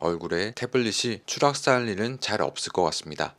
얼굴에 태블릿이 추락사할 일은 잘 없을 것 같습니다.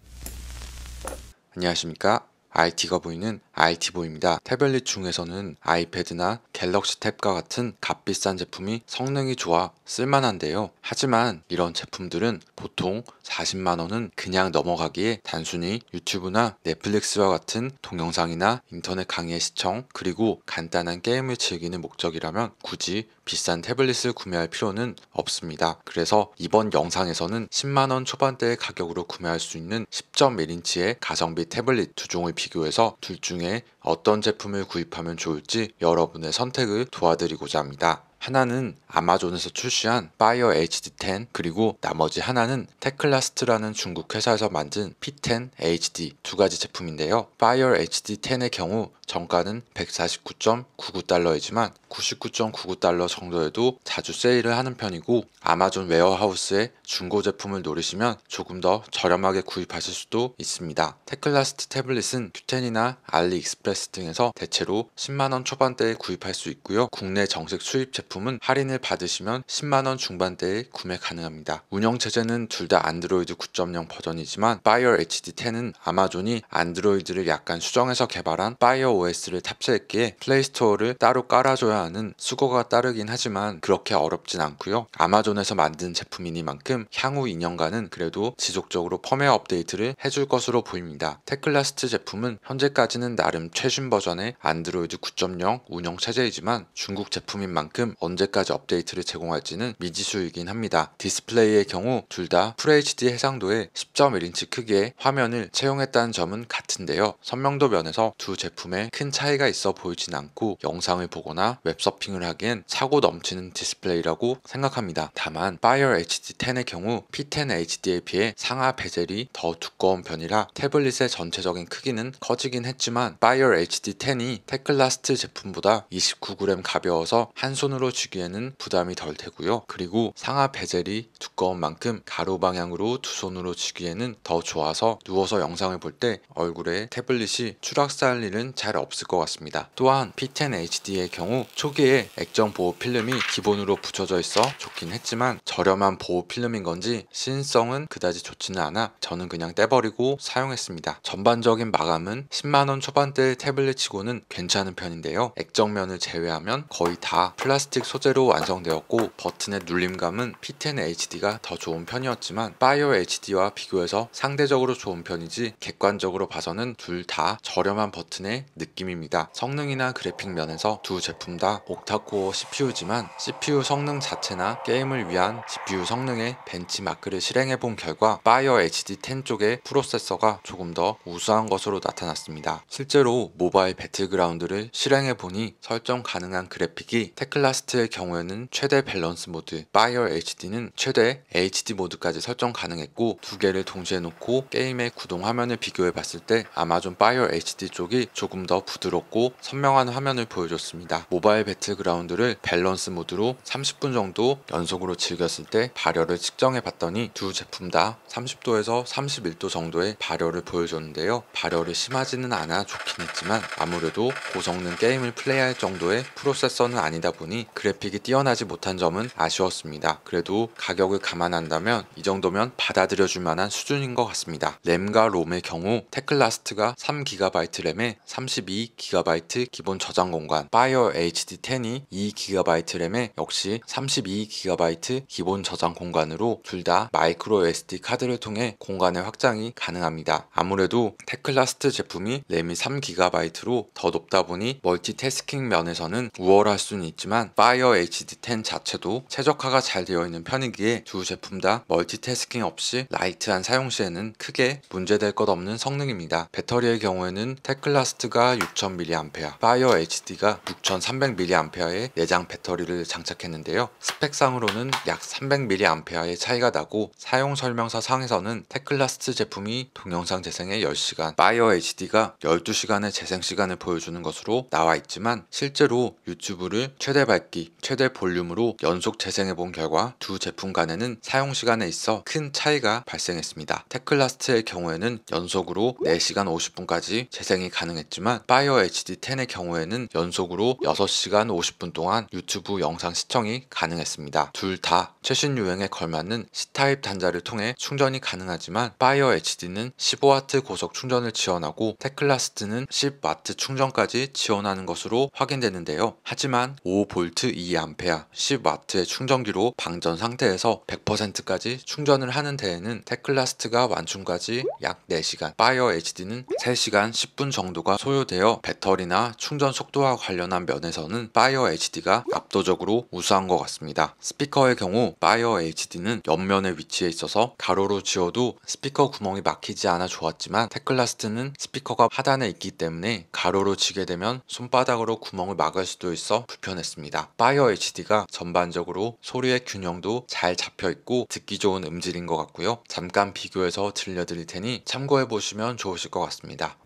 안녕하십니까. IT가 보이는 IT보입니다. 태블릿 중에서는 아이패드나 갤럭시 탭과 같은 값비싼 제품이 성능이 좋아 쓸만한데요. 하지만 이런 제품들은 보통 40만원은 그냥 넘어가기에 단순히 유튜브나 넷플릭스와 같은 동영상이나 인터넷 강의 시청 그리고 간단한 게임을 즐기는 목적이라면 굳이 비싼 태블릿을 구매할 필요는 없습니다. 그래서 이번 영상에서는 10만원 초반대의 가격으로 구매할 수 있는 10.1인치의 가성비 태블릿 두 종을 비교해서 둘 중에 어떤 제품을 구입하면 좋을지 여러분의 선택을 도와드리고자 합니다. 하나는 아마존에서 출시한 파이어 HD10 그리고 나머지 하나는 테클라스트라는 중국 회사에서 만든 P10 HD 두 가지 제품인데요. 파이어 HD10의 경우 정가는 149.99달러이지만 99.99달러 정도에도 자주 세일을 하는 편이고 아마존 웨어하우스에 중고 제품을 노리시면 조금 더 저렴하게 구입하실 수도 있습니다. 테클라스트 태블릿은 큐텐이나 알리익스프레스 등에서 대체로 10만원 초반대에 구입할 수 있고요. 국내 정식 수입 제품은 할인을 받으시면 10만원 중반대에 구매 가능합니다. 운영체제는 둘 다 안드로이드 9.0 버전이지만 파이어 HD10은 아마존이 안드로이드를 약간 수정해서 개발한 파이어 OS를 탑재했기에 플레이스토어를 따로 깔아줘야 하는 수고가 따르긴 하지만 그렇게 어렵진 않고요. 아마존에서 만든 제품이니만큼 만큼 향후 2년간은 그래도 지속적으로 펌웨어 업데이트를 해줄 것으로 보입니다. 테클라스트 제품은 현재까지는 나름 최신 버전의 안드로이드 9.0 운영 체제이지만 중국 제품인 만큼 언제까지 업데이트를 제공할지는 미지수이긴 합니다. 디스플레이의 경우 둘 다 FHD 해상도의 10.1인치 크기의 화면을 채용했다는 점은 같은데요. 선명도 면에서 두 제품에 큰 차이가 있어 보이진 않고 영상을 보거나 웹서핑을 하기엔 차고 넘치는 디스플레이라고 생각합니다. 다만 Fire HD 10의 경우 P10HD에 비해 상하 베젤이 더 두꺼운 편이라 태블릿의 전체적인 크기는 커지긴 했지만 파이어 HD10이 테클라스트 제품보다 29g 가벼워서 한 손으로 쥐기에는 부담이 덜 되고요. 그리고 상하 베젤이 두꺼운 만큼 가로 방향으로 두 손으로 쥐기에는 더 좋아서 누워서 영상을 볼 때 얼굴에 태블릿이 추락할 일은 잘 없을 것 같습니다. 또한 P10HD의 경우 초기에 액정 보호 필름이 기본으로 붙여져 있어 좋긴 했지만 저렴한 보호 필름이 제품인 건지 시성은 그다지 좋지는 않아 저는 그냥 떼버리고 사용했습니다. 전반적인 마감은 10만원 초반대의 태블릿치고는 괜찮은 편인데요. 액정면을 제외하면 거의 다 플라스틱 소재로 완성되었고 버튼의 눌림감은 P10 HD가 더 좋은 편이었지만 파이어 HD와 비교해서 상대적으로 좋은 편이지 객관적으로 봐서는 둘 다 저렴한 버튼의 느낌입니다. 성능이나 그래픽 면에서 두 제품 다 옥타코어 CPU지만 CPU 성능 자체나 게임을 위한 GPU 성능에 벤치마크를 실행해 본 결과 파이어 HD10 쪽의 프로세서가 조금 더 우수한 것으로 나타났습니다. 실제로 모바일 배틀그라운드를 실행해 보니 설정 가능한 그래픽이 테클라스트의 경우에는 최대 밸런스 모드, 파이어 HD는 최대 HD 모드까지 설정 가능했고 두 개를 동시에 놓고 게임의 구동 화면을 비교해 봤을 때 아마존 파이어 HD 쪽이 조금 더 부드럽고 선명한 화면을 보여줬습니다. 모바일 배틀그라운드를 밸런스 모드로 30분 정도 연속으로 즐겼을 때 발열을 측정해 봤더니 두 제품 다 30도에서 31도 정도의 발열을 보여줬는데요. 발열이 심하지는 않아 좋긴 했지만 아무래도 고성능 게임을 플레이할 정도의 프로세서는 아니다 보니 그래픽이 뛰어나지 못한 점은 아쉬웠습니다. 그래도 가격을 감안한다면 이 정도면 받아들여 줄 만한 수준인 것 같습니다. 램과 롬의 경우 테클라스트가 3GB 램에 32GB 기본 저장 공간, 파이어 HD10이 2GB 램에 역시 32GB 기본 저장 공간으로 기준으로 둘다 마이크로 SD 카드를 통해 공간의 확장이 가능합니다. 아무래도 테클라스트 제품이 램이 3GB로 더 높다 보니 멀티태스킹 면에서는 우월할 수는 있지만 파이어 HD10 자체도 최적화가 잘 되어 있는 편이기에 두 제품 다 멀티태스킹 없이 라이트한 사용 시에는 크게 문제될 것 없는 성능입니다. 배터리의 경우에는 테클라스트가 6000mAh, 파이어 HD가 6300mAh의 내장 배터리를 장착했는데요. 스펙상으로는 약 300mAh 의 아예 차이가 나고 사용 설명서 상에서는 테클라스트 제품이 동영상 재생의 10시간, 파이어 HD가 12시간의 재생 시간을 보여주는 것으로 나와 있지만 실제로 유튜브를 최대 밝기, 최대 볼륨으로 연속 재생해 본 결과 두 제품 간에는 사용 시간에 있어 큰 차이가 발생했습니다. 테클라스트의 경우에는 연속으로 4시간 50분까지 재생이 가능했지만 파이어 HD10의 경우에는 연속으로 6시간 50분 동안 유튜브 영상 시청이 가능했습니다. 둘 다 최신 유행에 걸맞 맞는 C타입 단자를 통해 충전이 가능하지만 파이어 HD는 15W 고속 충전을 지원하고 테클라스트는 10W 충전까지 지원하는 것으로 확인되는데요. 하지만 5V 2A, 10W의 충전기로 방전 상태에서 100%까지 충전을 하는 데에는 테클라스트가 완충까지 약 4시간, 파이어 HD는 3시간 10분 정도가 소요되어 배터리나 충전 속도와 관련한 면에서는 파이어 HD가 압도적으로 우수한 것 같습니다. 스피커의 경우 파이어 HD는 경우는옆면에위치해 있어서 가로로 지어도 스피커 구멍이 막히지 않아 좋았지만 테클라스트는 스피커가 하단에 있기 때문에 가로로 지게 되면 손바닥으로 구멍을 막을 수도 있어 불편했습니다. 파이어 HD가 전반적으로 소리의 균형도 잘 잡혀 있고 듣기 좋은 음질인 것 같고요. 잠깐 비교해서 들려드릴 테니 참고해 보시면 좋으실 것 같습니다.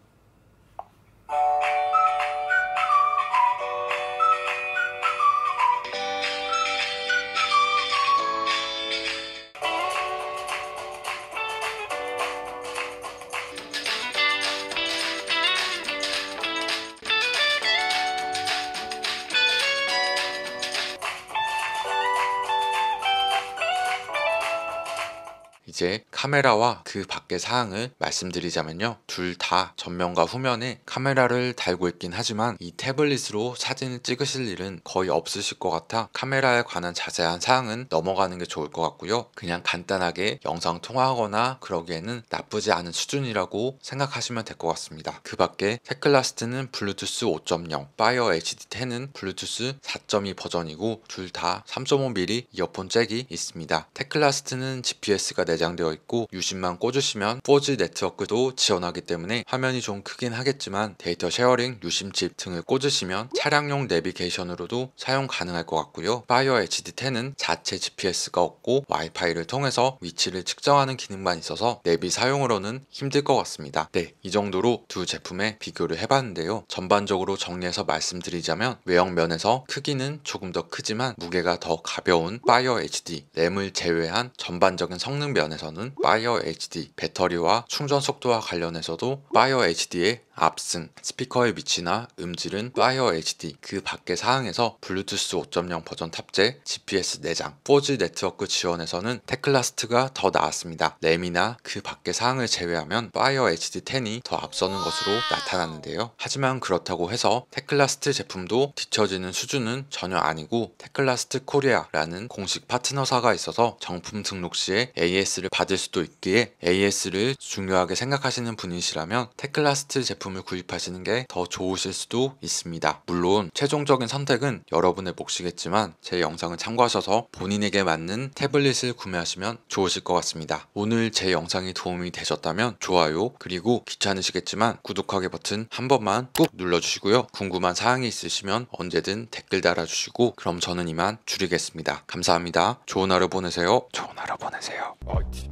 이제 카메라와 그 밖의 사항을 말씀드리자면요. 둘 다 전면과 후면에 카메라를 달고 있긴 하지만 이 태블릿으로 사진을 찍으실 일은 거의 없으실 것 같아 카메라에 관한 자세한 사항은 넘어가는 게 좋을 것 같고요. 그냥 간단하게 영상 통화하거나 그러기에는 나쁘지 않은 수준이라고 생각하시면 될 것 같습니다. 그 밖에 테클라스트는 블루투스 5.0, 파이어 HD10은 블루투스 4.2 버전이고 둘 다 3.5mm 이어폰 잭이 있습니다. 테클라스트는 GPS가 내장 내장되어 있고 유심만 꽂으시면 4G 네트워크도 지원하기 때문에 화면이 좀 크긴 하겠지만 데이터 쉐어링, 유심칩 등을 꽂으시면 차량용 내비게이션으로도 사용 가능할 것 같고요. 파이어 HD10은 자체 GPS가 없고 와이파이를 통해서 위치를 측정하는 기능만 있어서 내비 사용으로는 힘들 것 같습니다. 네, 이 정도로 두 제품의 비교를 해봤는데요. 전반적으로 정리해서 말씀드리자면 외형면에서 크기는 조금 더 크지만 무게가 더 가벼운 파이어 HD, 램을 제외한 전반적인 성능 면에 관련해서는 파이어 HD, 배터리와 충전 속도와 관련해서도 파이어 HD의 압승, 스피커의 위치나 음질은 파이어 HD 그 밖의 사항에서 블루투스 5.0 버전 탑재, GPS 내장, 4G 네트워크 지원에서는 테클라스트가 더 나았습니다. 램이나 그 밖의 사항을 제외하면 파이어 HD 10이 더 앞서는 것으로 나타났는데요. 하지만 그렇다고 해서 테클라스트 제품도 뒤처지는 수준은 전혀 아니고 테클라스트 코리아라는 공식 파트너사가 있어서 정품 등록 시에 AS AS를 받을 수도 있기에 AS를 중요하게 생각하시는 분이시라면 테클라스트 제품을 구입하시는 게 더 좋으실 수도 있습니다. 물론 최종적인 선택은 여러분의 몫이겠지만 제 영상을 참고하셔서 본인에게 맞는 태블릿을 구매하시면 좋으실 것 같습니다. 오늘 제 영상이 도움이 되셨다면 좋아요 그리고 귀찮으시겠지만 구독하기 버튼 한 번만 꾹 눌러주시고요. 궁금한 사항이 있으시면 언제든 댓글 달아주시고 그럼 저는 이만 줄이겠습니다. 감사합니다. 좋은 하루 보내세요. 좋은 하루 보내세요.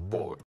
Boy.